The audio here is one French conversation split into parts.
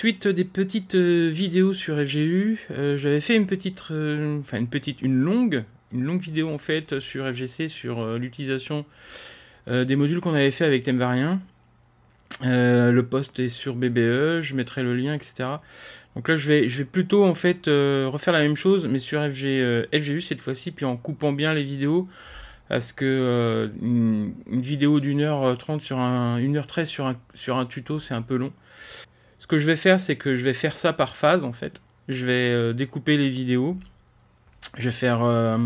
suite des petites euh, vidéos sur FGU, euh, j'avais fait une petite, euh, enfin une petite, une longue, une longue vidéo en fait sur FGC, sur l'utilisation des modules qu'on avait fait avec Thème Euh, le poste est sur BBE, je mettrai le lien, etc. Donc là, je vais, je vais plutôt en fait refaire la même chose, mais sur FGU cette fois-ci, puis en coupant bien les vidéos, parce que une, vidéo d'une heure trente sur un, une heure treize sur sur un tuto, c'est un peu long. Ce que je vais faire, c'est que je vais faire ça par phase en fait. Je vais euh, découper les vidéos. Je vais faire euh,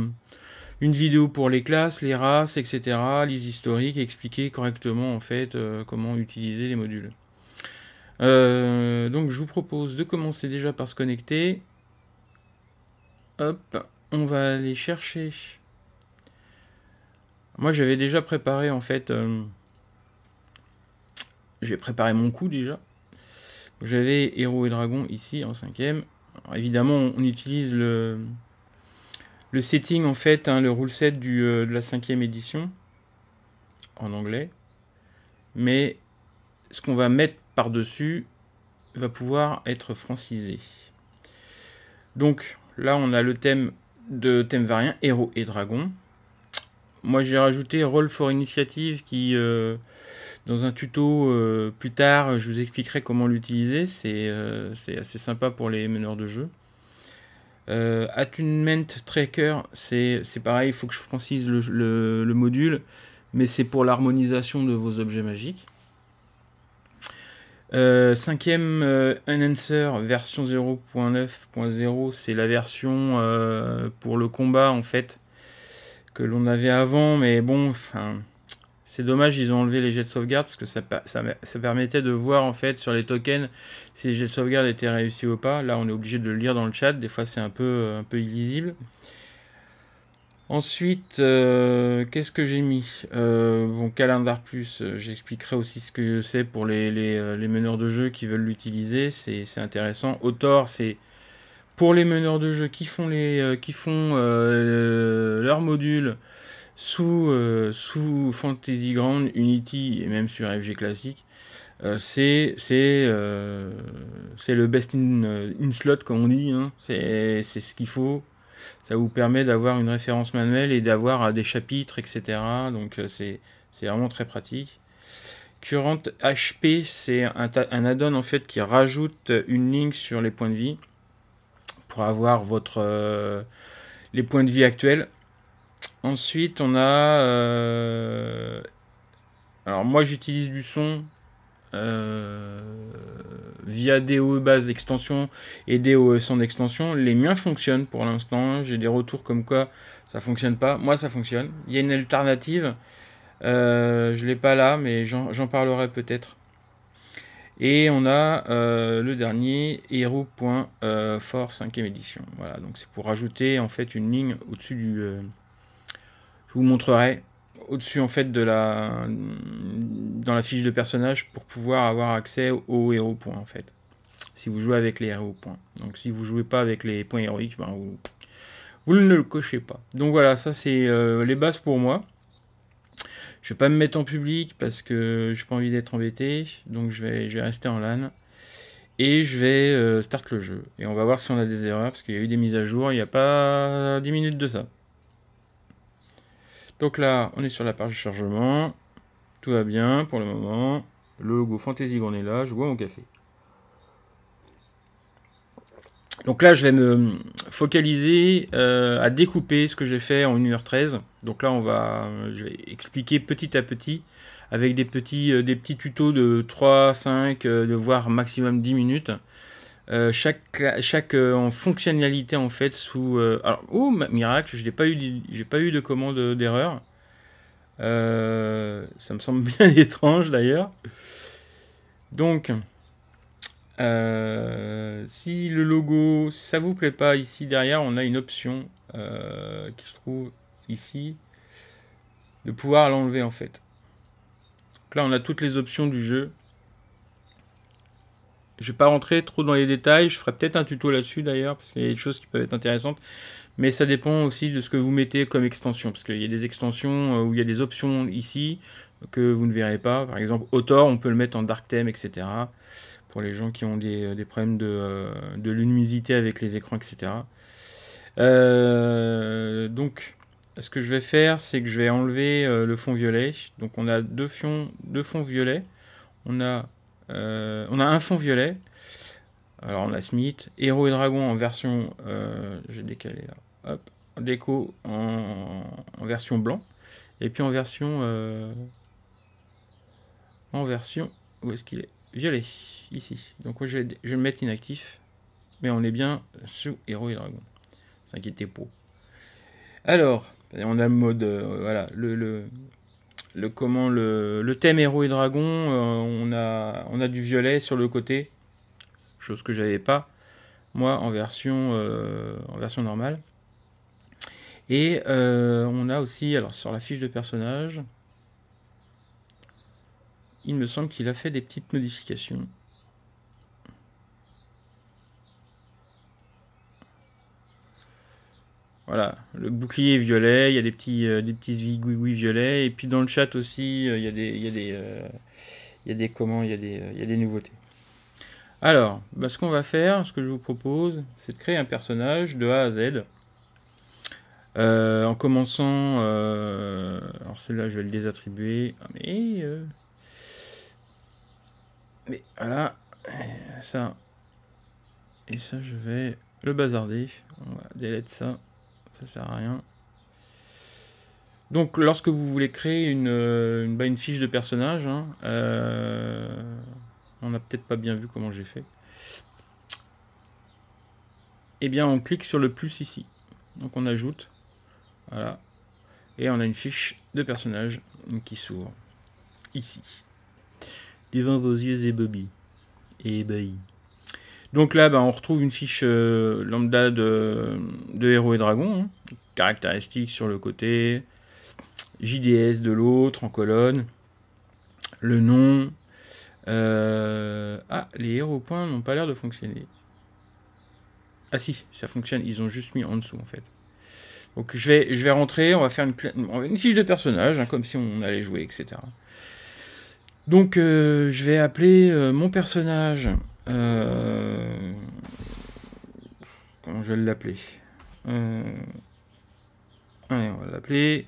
une vidéo pour les classes, les races, etc., les historiques, expliquer correctement en fait euh, comment utiliser les modules. donc je vous propose de commencer déjà par se connecter. Hop, on va aller chercher. Moi j'avais déjà préparé en fait, Je vais préparer mon coup déjà. J'avais héros et dragon ici en cinquième. évidemment, on utilise le, le setting en fait, hein, le rule set euh, de la cinquième édition en anglais. Mais ce qu'on va mettre par-dessus va pouvoir être francisé. Donc là, on a le thème de thème variant héros et dragons. Moi, j'ai rajouté roll for initiative qui euh, dans un tuto euh, plus tard, je vous expliquerai comment l'utiliser. C'est euh, assez sympa pour les meneurs de jeu. Euh, Attunement Tracker, c'est pareil, il faut que je francise le, module, mais c'est pour l'harmonisation de vos objets magiques. cinquième Enhancer version 0.9.0, c'est la version pour le combat en fait que l'on avait avant, mais bon, enfin, c'est dommage, ils ont enlevé les jets de sauvegarde parce que ça, permettait de voir en fait sur les tokens si les jets de sauvegarde étaient réussis ou pas. Là, on est obligé de le lire dans le chat. Des fois, c'est un peu, euh, illisible. Ensuite, euh, qu'est-ce que j'ai mis euh, Bon, Calendar Plus, j'expliquerai aussi ce que c'est pour les, meneurs de jeu qui veulent l'utiliser, c'est intéressant. Autor, c'est pour les meneurs de jeu qui font, les, qui font leurs modules, sous, euh, sous Fantasy Ground, Unity et même sur FG Classic, euh, c'est euh, c'est le best in, in, slot, comme on dit. Hein. C'est ce qu'il faut. Ça vous permet d'avoir une référence manuelle et d'avoir des chapitres, etc. Donc c'est vraiment très pratique. Current HP, c'est un, un add-on en fait qui rajoute une ligne sur les points de vie pour avoir votre les points de vie actuels Ensuite, on a. Euh, alors, moi, j'utilise du son euh, via DOE base d'extension et DOE son d'extension, Les miens fonctionnent pour l'instant. J'ai des retours comme quoi ça fonctionne pas. Moi, ça fonctionne. Il y a une alternative. je euh, je l'ai pas là, mais j'en parlerai peut-être. Et on a le dernier hero.for 5 e édition. Voilà, donc c'est pour rajouter en fait une ligne au-dessus du, vous montrerai au-dessus en fait de la dans la fiche de personnage pour pouvoir avoir accès aux héros points en fait. Si vous jouez avec les héros points. Donc si vous jouez pas avec les points héroïques, ben vous, ne le cochez pas. Donc voilà, ça c'est euh, les bases pour moi. Je vais pas me mettre en public parce que j'ai pas envie d'être embêté, donc je vais, je vais rester en LAN. Et je vais euh, start le jeu. Et on va voir si on a des erreurs, parce qu'il y a eu des mises à jour il n'y a pas 10 minutes de ça. Donc là, on est sur la page de chargement. Tout va bien pour le moment. Le logo Fantasy on est là, je bois mon café. Donc là, je vais me focaliser euh, à découper ce que j'ai fait en 1h13. Donc là, on va, je expliquer petit à petit avec des petits, euh, tutos de 3, 5, euh, de voire maximum 10 minutes. Euh, chaque euh, en fonctionnalité en fait sous euh, alors oh miracle je n'ai pas eu j'ai pas eu de commande d'erreur ça me semble bien étrange d'ailleurs donc si le logo ça vous plaît pas ici derrière on a une option qui se trouve ici de pouvoir l'enlever en fait donc là on a toutes les options du jeu je vais pas rentrer trop dans les détails. Je ferai peut-être un tuto là-dessus d'ailleurs, parce qu'il y a des choses qui peuvent être intéressantes. Mais ça dépend aussi de ce que vous mettez comme extension, parce qu'il y a des extensions euh, où il y a des options ici que vous ne verrez pas. Par exemple, Autor, on peut le mettre en dark theme, etc. Pour les gens qui ont des, euh, problèmes euh, de, luminosité avec les écrans, etc. donc, ce que je vais faire, c'est que je vais enlever le fond violet. Donc, on a deux, fions, deux fonds violets. On a euh, on a un fond violet. Alors on a Smith, Héros et Dragon en version. Euh, j'ai décalé là. Hop. Déco en, version blanc. Et puis en version. Euh, en version. Où est-ce qu'il est, Violet. Ici. Donc je vais, le mettre inactif. Mais on est bien sous Héros et Dragon. S'inquiétez pas. Alors, on a le mode, voilà, le, le, comment, le, thème héros et dragon, euh, on, a, du violet sur le côté, chose que j'avais pas moi en version, euh, en version normale. Et euh, on a aussi, alors sur la fiche de personnage, il me semble qu'il a fait des petites modifications. Voilà, le bouclier violet, il y a des petits, euh, des petits zigouigouis violets, et puis dans le chat aussi, euh, il y a des, il y a des, euh, il y a des comment, il y a des, nouveautés. Alors, bah, ce qu'on va faire, ce que je vous propose, c'est de créer un personnage de A à Z, en commençant, alors celui-là je vais le désattribuer, ah, mais, mais voilà, ça, et ça je vais le bazarder, on va ça ça sert à rien. Donc lorsque vous voulez créer une, euh, bah, une, fiche de personnage, hein, euh, on n'a peut-être pas bien vu comment j'ai fait. Eh bien on clique sur le plus ici. Donc on ajoute. Voilà. Et on a une fiche de personnage qui s'ouvre. Ici. Devant vos yeux et Bobby. Et ébahis donc là, bah, on retrouve une fiche euh, lambda de, Héros et Dragons, hein. caractéristiques sur le côté, JDS de l'autre en colonne, le nom. Euh, ah, les héros points n'ont pas l'air de fonctionner. Ah si, ça fonctionne, ils ont juste mis en dessous en fait. Donc je vais, je vais rentrer, on va faire une, fiche de personnage, hein, comme si on allait jouer, etc. Donc euh, je vais appeler mon personnage euh, comment je vais l'appeler euh, Allez, on va l'appeler.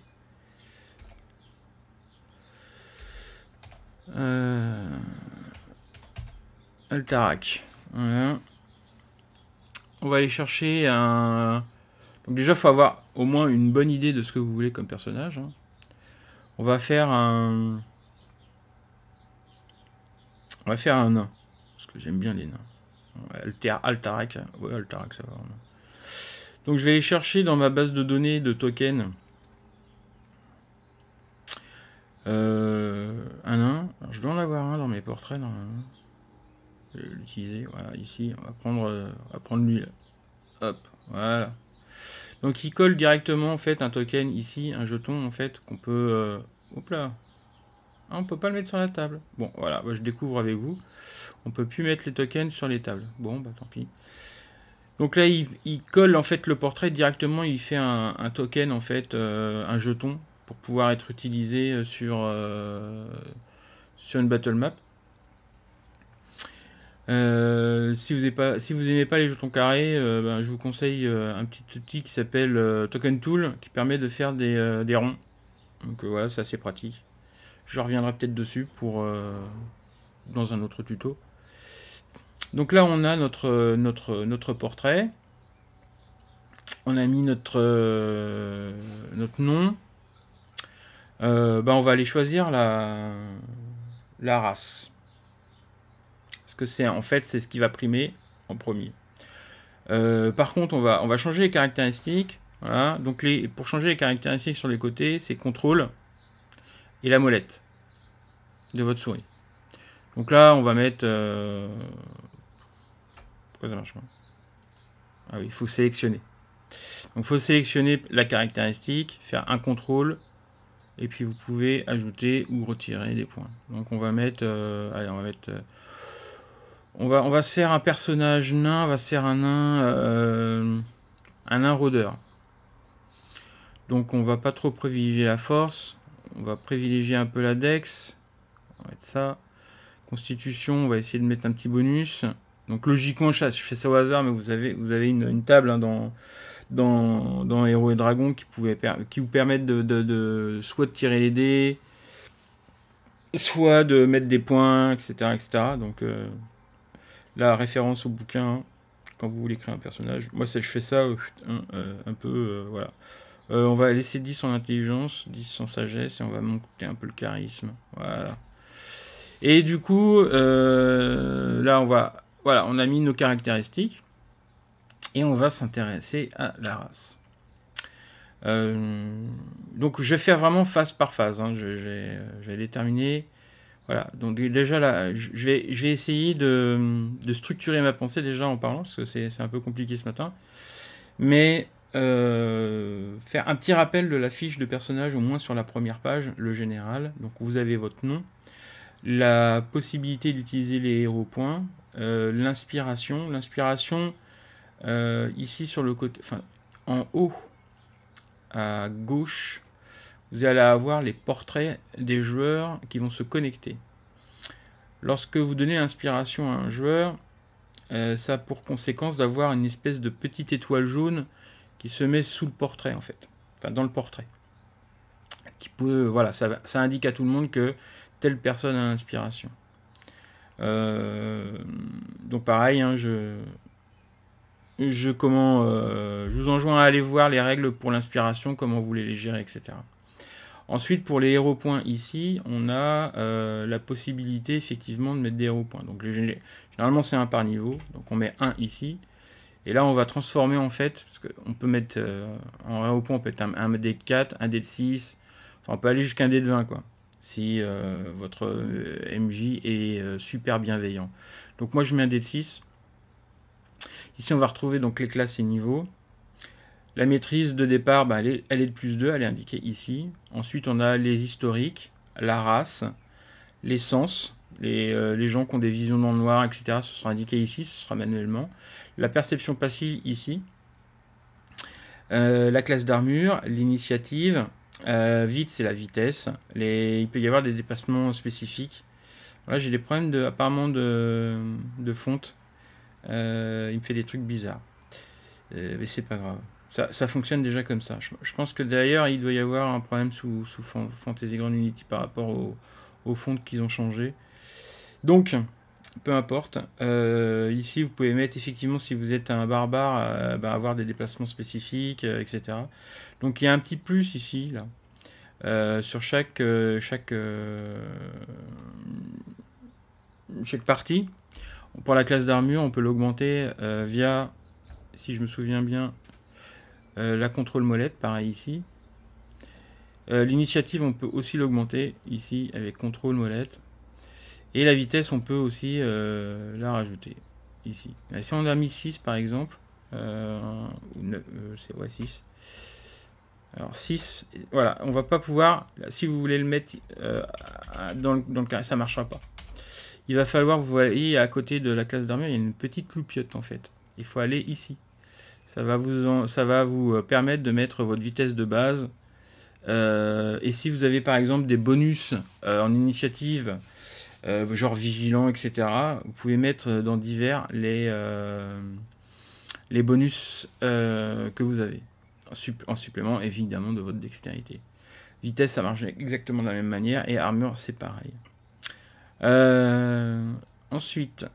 Euh, Altarak On va aller chercher un. Donc déjà, faut avoir au moins une bonne idée de ce que vous voulez comme personnage. Hein. On va faire un. On va faire un j'aime bien les nains. Alter, Altarac, ouais, Altarac, ça va. Donc je vais aller chercher dans ma base de données de tokens euh, un nain. je dois en avoir un dans mes portraits. je vais l'utiliser, voilà, ici. On va prendre, euh, prendre lui. Hop, voilà. Donc il colle directement en fait un token ici, un jeton en fait qu'on peut... Euh, hop là, ah, on peut pas le mettre sur la table. Bon, voilà, bah, je découvre avec vous. On peut plus mettre les tokens sur les tables. Bon, bah tant pis. Donc là, il, colle en fait le portrait directement. Il fait un, token en fait, euh, un jeton pour pouvoir être utilisé euh, sur euh, sur une battle map. si vous n'aimez pas, pas les jetons carrés, bah, je vous conseille un petit outil qui s'appelle Token Tool, qui permet de faire des, des ronds. Donc voilà, c'est assez pratique. Je reviendrai peut-être dessus pour euh, dans un autre tuto. Donc là, on a notre, notre, notre portrait. On a mis notre, euh, notre nom. Euh, bah, on va aller choisir la, la race. Parce que c'est en fait, c'est ce qui va primer en premier. par contre, on va, on va changer les caractéristiques. Voilà. Donc les, pour changer les caractéristiques sur les côtés, c'est contrôle et la molette de votre souris. Donc là, on va mettre... Euh, pourquoi ça marche Ah oui, il faut sélectionner. Donc il faut sélectionner la caractéristique, faire un contrôle, et puis vous pouvez ajouter ou retirer des points. Donc on va mettre... Euh, allez, on va mettre... Euh, on va, on va se faire un personnage nain, on va se faire un nain, un nain rôdeur. Donc on va pas trop privilégier la force on va privilégier un peu la Dex. On va ça. Constitution, on va essayer de mettre un petit bonus. Donc logiquement, je fais ça au hasard, mais vous avez, vous avez une, table hein, dans, dans, Héros et Dragons qui, pouvait, qui vous permettent de, soit de tirer les dés, soit de mettre des points, etc. etc. Donc euh, la référence au bouquin, quand vous voulez créer un personnage. Moi, je fais ça euh, un, euh, un, peu... voilà. Euh, on va laisser 10 en intelligence, 10 en sagesse, et on va monter un peu le charisme. Voilà. Et du coup, euh, là, on va. Voilà, on a mis nos caractéristiques. Et on va s'intéresser à la race. Euh, donc, je vais faire vraiment phase par phase. Hein. Je, vais, déterminer. Voilà. Donc, déjà, là, je vais, essayer de, de structurer ma pensée déjà en parlant, parce que c'est un peu compliqué ce matin. Mais euh, faire un petit rappel de la fiche de personnage, au moins sur la première page, le général. Donc vous avez votre nom, la possibilité d'utiliser les héros points, euh, l'inspiration. L'inspiration, euh, ici sur le côté, enfin, en haut, à gauche, vous allez avoir les portraits des joueurs qui vont se connecter. Lorsque vous donnez l'inspiration à un joueur, ça a pour conséquence d'avoir une espèce de petite étoile jaune qui se met sous le portrait en fait, enfin dans le portrait. Qui peut, voilà, ça, indique à tout le monde que telle personne a l'inspiration. Euh, donc pareil, hein, je, je, euh, je vous enjoins à aller voir les règles pour l'inspiration, comment vous voulez les gérer, etc. Ensuite, pour les héros points ici, on a euh, la possibilité effectivement de mettre des héros points. Donc généralement c'est un par niveau, donc on met un ici. Et là, on va transformer en fait, parce qu'on peut mettre euh, en un on peut être un, D 4, un D de 6, enfin, on peut aller jusqu'à un D de 20, quoi, si euh, votre euh, MJ est super bienveillant. Donc, moi, je mets un D de 6. Ici, on va retrouver donc les classes et niveaux. La maîtrise de départ, bah, elle, est, de plus 2, elle est indiquée ici. Ensuite, on a les historiques, la race, les sens, les, les gens qui ont des visions dans le noir, etc. Ce sera indiqué ici, ce sera manuellement la perception passive ici, euh, la classe d'armure, l'initiative, euh, vite c'est la vitesse, il peut y avoir des dépassements spécifiques. j'ai des problèmes de, apparemment de, fonte, euh, il me fait des trucs bizarres. mais c'est pas grave. Ça, fonctionne déjà comme ça. Je, pense que d'ailleurs, il doit y avoir un problème sous, Fantasy Grand Unity par rapport aux au qu'ils ont changé. Donc, peu importe. Euh, ici, vous pouvez mettre effectivement si vous êtes un barbare, euh, ben, avoir des déplacements spécifiques, euh, etc. Donc il y a un petit plus ici, là, sur chaque, chaque, chaque partie. Pour la classe d'armure, on peut l'augmenter via, si je me souviens bien, la contrôle molette, pareil ici. L'initiative, on peut aussi l'augmenter ici avec contrôle molette. Et la vitesse, on peut aussi euh, la rajouter ici. si on a mis 6 par exemple, euh, euh c'est 6. Alors 6, voilà, on va pas pouvoir, si vous voulez le mettre euh, dans, le, dans, carré, ça marchera pas. Il va falloir, vous voyez, à côté de la classe d'armure, il y a une petite loupiote en fait. Il faut aller ici. Ça va vous, ça va vous permettre de mettre votre vitesse de base. et si vous avez par exemple des bonus en initiative, euh, genre vigilant, etc. Vous pouvez mettre dans divers les, euh, les bonus euh, que vous avez, en, supplément évidemment de votre dextérité. Vitesse, ça marche exactement de la même manière, et armure, c'est pareil. ensuite,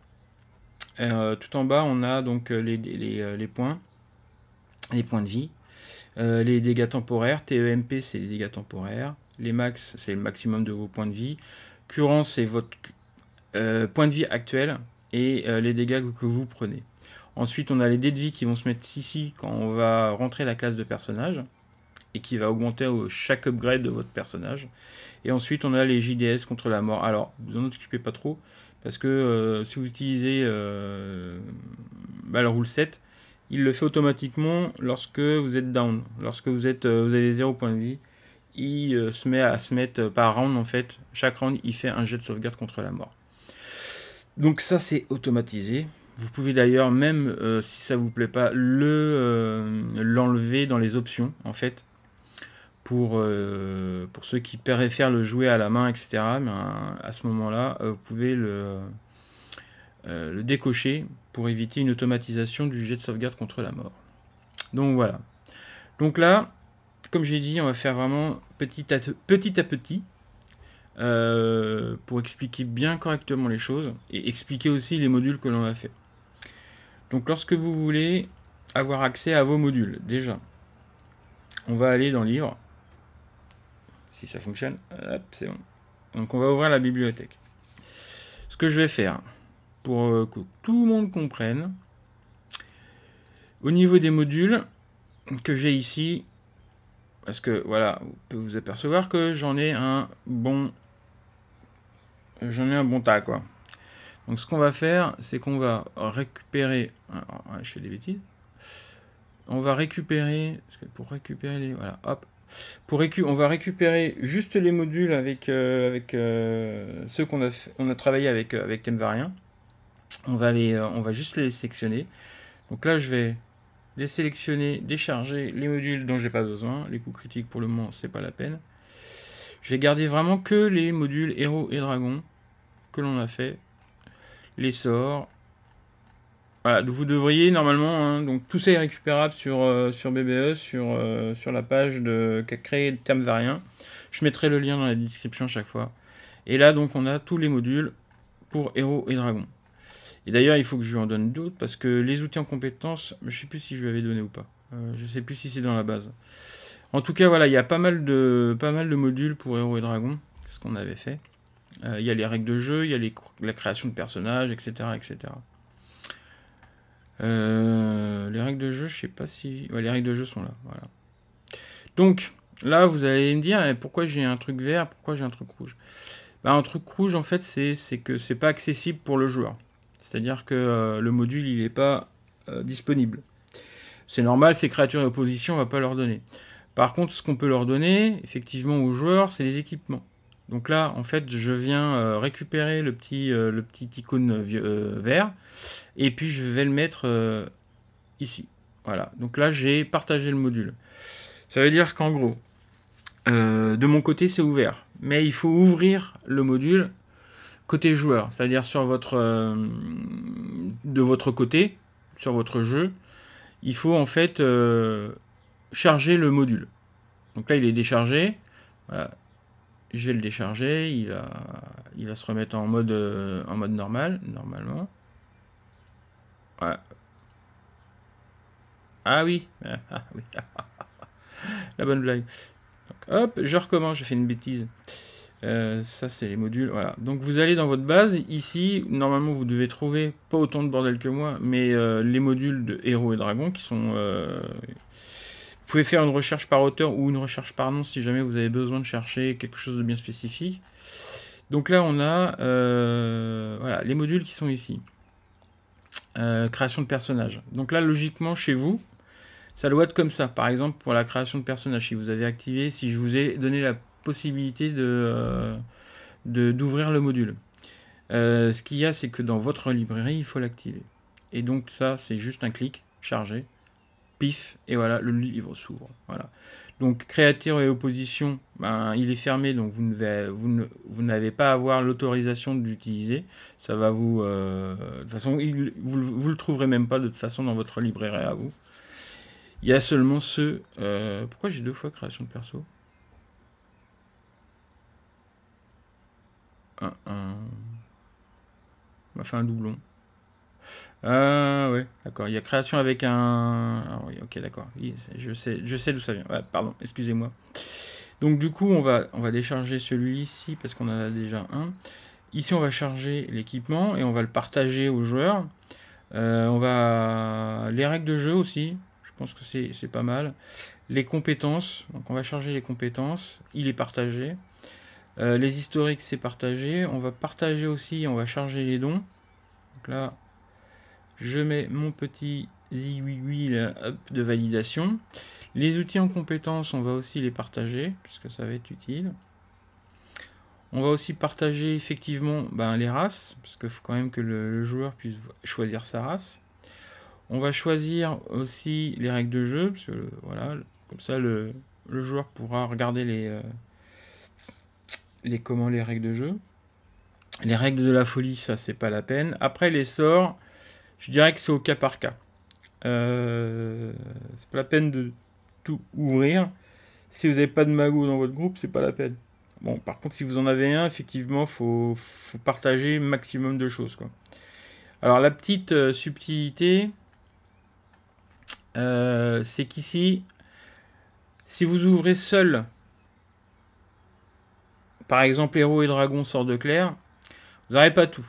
tout en bas, on a donc les, les, points, les points de vie. les dégâts temporaires, TEMP c'est les dégâts temporaires, les max c'est le maximum de vos points de vie, c'est votre euh, point de vie actuel et euh, les dégâts que vous prenez. Ensuite, on a les dés de vie qui vont se mettre ici quand on va rentrer la classe de personnage et qui va augmenter au, chaque upgrade de votre personnage. Et ensuite, on a les JDS contre la mort. Alors, vous en occupez pas trop parce que euh, si vous utilisez le rule 7, il le fait automatiquement lorsque vous êtes down, lorsque vous, êtes, vous avez 0 point de vie il euh, se met à se mettre euh, par round en fait. Chaque round, il fait un jet de sauvegarde contre la mort. Donc ça, c'est automatisé. Vous pouvez d'ailleurs même, euh, si ça vous plaît pas, le l'enlever dans les options en fait. Pour, pour ceux qui préfèrent le jouer à la main, etc. à ce moment-là, vous pouvez le, le décocher pour éviter une automatisation du jet de sauvegarde contre la mort. Donc voilà. Donc là, comme j'ai dit, on va faire vraiment petit à petit, euh, pour expliquer bien correctement les choses et expliquer aussi les modules que l'on a fait. Donc lorsque vous voulez avoir accès à vos modules, déjà, on va aller dans Livre. Si ça fonctionne, hop, c'est bon. Donc on va ouvrir la bibliothèque. Ce que je vais faire, pour euh, que tout le monde comprenne, au niveau des modules que j'ai ici, parce que voilà, vous pouvez vous apercevoir que j'en ai un bon j'en ai un bon tas quoi. Donc ce qu'on va faire, c'est qu'on va récupérer ah, ah, ah, je fais des bêtises. On va récupérer pour récupérer les voilà, hop. Pour on va récupérer juste les modules avec euh, avec euh, ceux qu'on a on a travaillé avec euh, avec On va les euh, on va juste les sélectionner. Donc là, je vais désélectionner, décharger les modules dont j'ai pas besoin. Les coups critiques pour le moment, c'est pas la peine. J'ai gardé vraiment que les modules héros et dragons que l'on a fait. Les sorts. Voilà, vous devriez normalement, hein, donc tout ça est récupérable sur, euh, sur BBE, sur, euh, sur la page qu'a créé Terme variant. Je mettrai le lien dans la description à chaque fois. Et là, donc, on a tous les modules pour héros et dragons. Et d'ailleurs, il faut que je lui en donne d'autres parce que les outils en compétences, je ne sais plus si je lui avais donné ou pas. Euh, je ne sais plus si c'est dans la base. En tout cas, voilà, il y a pas mal de, pas mal de modules pour Héros et Dragons, ce qu'on avait fait. Euh, il y a les règles de jeu, il y a la création de personnages, etc. etc. Euh, les règles de jeu, je ne sais pas si... les règles de jeu sont là, voilà. Donc, là, vous allez me dire, eh, pourquoi j'ai un truc vert, pourquoi j'ai un truc rouge bah, Un truc rouge, en fait, c'est que c'est pas accessible pour le joueur. C'est-à-dire que euh, le module, il n'est pas euh, disponible. C'est normal, ces créatures d'opposition on ne va pas leur donner. Par contre, ce qu'on peut leur donner, effectivement, aux joueurs, c'est les équipements. Donc là, en fait, je viens euh, récupérer le petit, le petit icône vert, et puis je vais le mettre ici. Voilà, donc là, j'ai partagé le module. Ça veut dire qu'en gros, de mon côté, c'est ouvert. Mais il faut ouvrir le module côté joueur, c'est-à-dire sur votre euh, de votre côté, sur votre jeu, il faut en fait euh, charger le module. Donc là, il est déchargé. Voilà. Je vais le décharger. Il va, il va se remettre en mode, euh, en mode normal, normalement. Ah oui. Ah La bonne blague. hop, je recommence. J'ai fait une bêtise. Euh, ça, c'est les modules. Voilà. Donc, vous allez dans votre base. Ici, normalement, vous devez trouver, pas autant de bordel que moi, mais euh, les modules de héros et dragons qui sont. Euh, vous pouvez faire une recherche par auteur ou une recherche par nom si jamais vous avez besoin de chercher quelque chose de bien spécifique. Donc là, on a voilà, les modules qui sont ici. création de personnages. Donc là, logiquement, chez vous, ça doit être comme ça. Par exemple, pour la création de personnages, si vous avez activé, si je vous ai donné la possibilité euh, de, d'ouvrir le module. Euh, ce qu'il y a, c'est que dans votre librairie, il faut l'activer. Et donc ça, c'est juste un clic, charger, pif, et voilà, le livre s'ouvre. Voilà. Donc créateur et opposition, ben, il est fermé, donc vous, ne, vous, n'avez pas avoir l'autorisation d'utiliser. Ça va vous, euh, de toute façon, vous, le trouverez même pas de toute façon dans votre librairie à vous. Il y a seulement ce pourquoi j'ai deux fois création de perso On m'a fait un doublon. Euh, ah, oui, d'accord. Il y a création avec un. Ah, oui, ok, d'accord. Je sais, je sais d'où ça vient. pardon, excusez-moi. Donc, du coup, on va, on va décharger celui-ci parce qu'on en a déjà un. Ici, on va charger l'équipement et on va le partager aux joueurs. Euh, on va. Les règles de jeu aussi. Je pense que c'est pas mal. Les compétences. Donc, on va charger les compétences. Il est partagé. Euh, les historiques, c'est partagé. On va partager aussi, on va charger les dons. Donc là, je mets mon petit zigouigoui de validation. Les outils en compétences, on va aussi les partager, puisque ça va être utile. On va aussi partager effectivement ben, les races, parce qu'il faut quand même que le, joueur puisse choisir sa race. On va choisir aussi les règles de jeu, parce que, voilà, comme ça le joueur pourra regarder les, euh, les, comment, les règles de jeu. Les règles de la folie, ça c'est pas la peine. Après les sorts, je dirais que c'est au cas par cas. Euh, c'est pas la peine de tout ouvrir. Si vous n'avez pas de magot dans votre groupe, c'est pas la peine. Bon, par contre, si vous en avez un, effectivement, faut, faut partager maximum de choses. Quoi. Alors la petite euh, subtilité, euh, c'est qu'ici, si vous ouvrez seul par exemple Héros et Dragon sort de clair, vous n'aurez pas tout.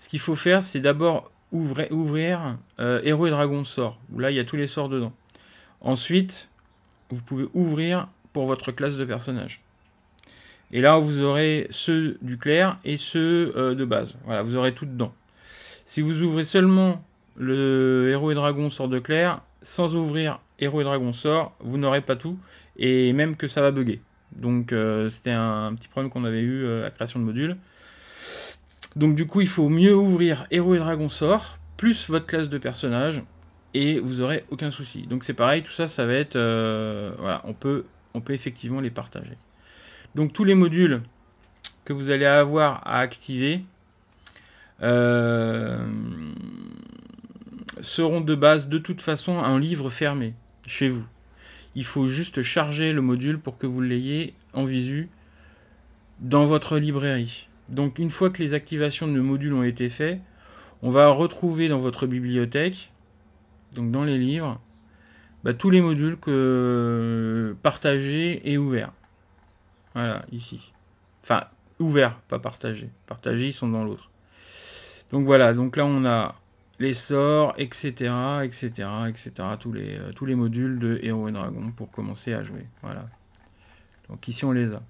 Ce qu'il faut faire, c'est d'abord ouvrir, euh, Héros et Dragon sort, là il y a tous les sorts dedans. Ensuite, vous pouvez ouvrir pour votre classe de personnage. Et là, vous aurez ceux du clair et ceux euh, de base. Voilà, vous aurez tout dedans. Si vous ouvrez seulement le héros et dragon sort de clair, sans ouvrir héros et dragon sort, vous n'aurez pas tout, et même que ça va bugger. Donc euh, c'était un, petit problème qu'on avait eu euh, à la création de modules. Donc du coup, il faut mieux ouvrir héros et dragon sort, plus votre classe de personnage, et vous aurez aucun souci. Donc c'est pareil, tout ça, ça va être... Euh, voilà, on peut, on peut effectivement les partager. Donc tous les modules que vous allez avoir à activer seront de base de toute façon un livre fermé chez vous. Il faut juste charger le module pour que vous l'ayez en visu dans votre librairie. Donc une fois que les activations de modules ont été faites, on va retrouver dans votre bibliothèque, donc dans les livres, bah, tous les modules que partagés et ouverts. Voilà, ici. Enfin, ouverts, pas partagés. Partagés, ils sont dans l'autre. Donc voilà, donc là on a les sorts, etc., etc., etc., tous les, euh, tous les modules de Héros et Dragons pour commencer à jouer. Voilà. Donc ici, on les a.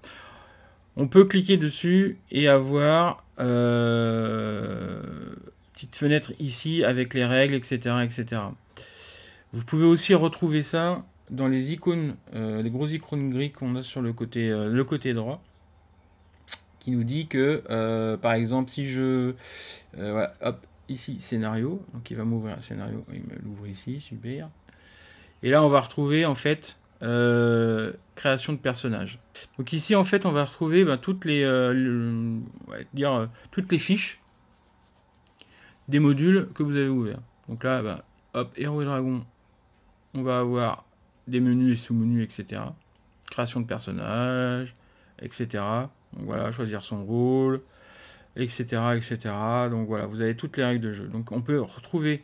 On peut cliquer dessus et avoir euh, petite fenêtre ici avec les règles, etc., etc. Vous pouvez aussi retrouver ça dans les icônes, euh, les gros icônes gris qu'on a sur le côté, euh, le côté droit, qui nous dit que, par exemple, si je, voilà, hop, ici scénario. Donc il va m'ouvrir un scénario, il me l'ouvre ici, super. Et là on va retrouver en fait euh, création de personnages. Donc ici en fait on va retrouver ben, toutes les euh, euh, toutes les fiches des modules que vous avez ouvert. Donc là ben, hop héros et dragon, on va avoir des menus et sous-menus etc. Création de personnages etc. Donc voilà choisir son rôle, etc., etc. Donc voilà, vous avez toutes les règles de jeu. Donc on peut retrouver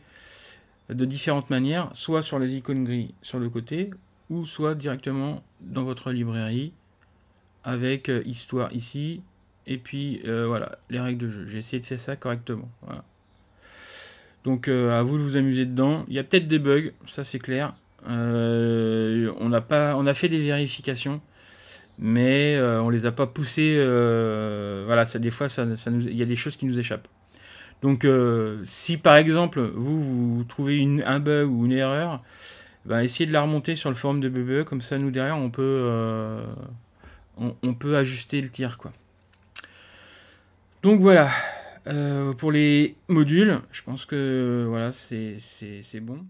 de différentes manières, soit sur les icônes gris sur le côté, ou soit directement dans votre librairie avec euh, histoire ici, et puis euh, voilà, les règles de jeu. J'ai essayé de faire ça correctement. Voilà. Donc euh, à vous de vous amuser dedans. Il y a peut-être des bugs, ça c'est clair. on, n'a pas, on a fait des vérifications mais on euh, on les a pas poussés. Euh, voilà, ça, des fois, ça, nous, il y a des choses qui nous échappent. Donc, euh, si par exemple vous, trouvez un bug ou une erreur, ben, essayez de la remonter sur le forum de BBE, comme ça nous derrière on peut, on, peut ajuster le tir. Quoi. Donc voilà, pour les modules, je pense que voilà, c'est bon.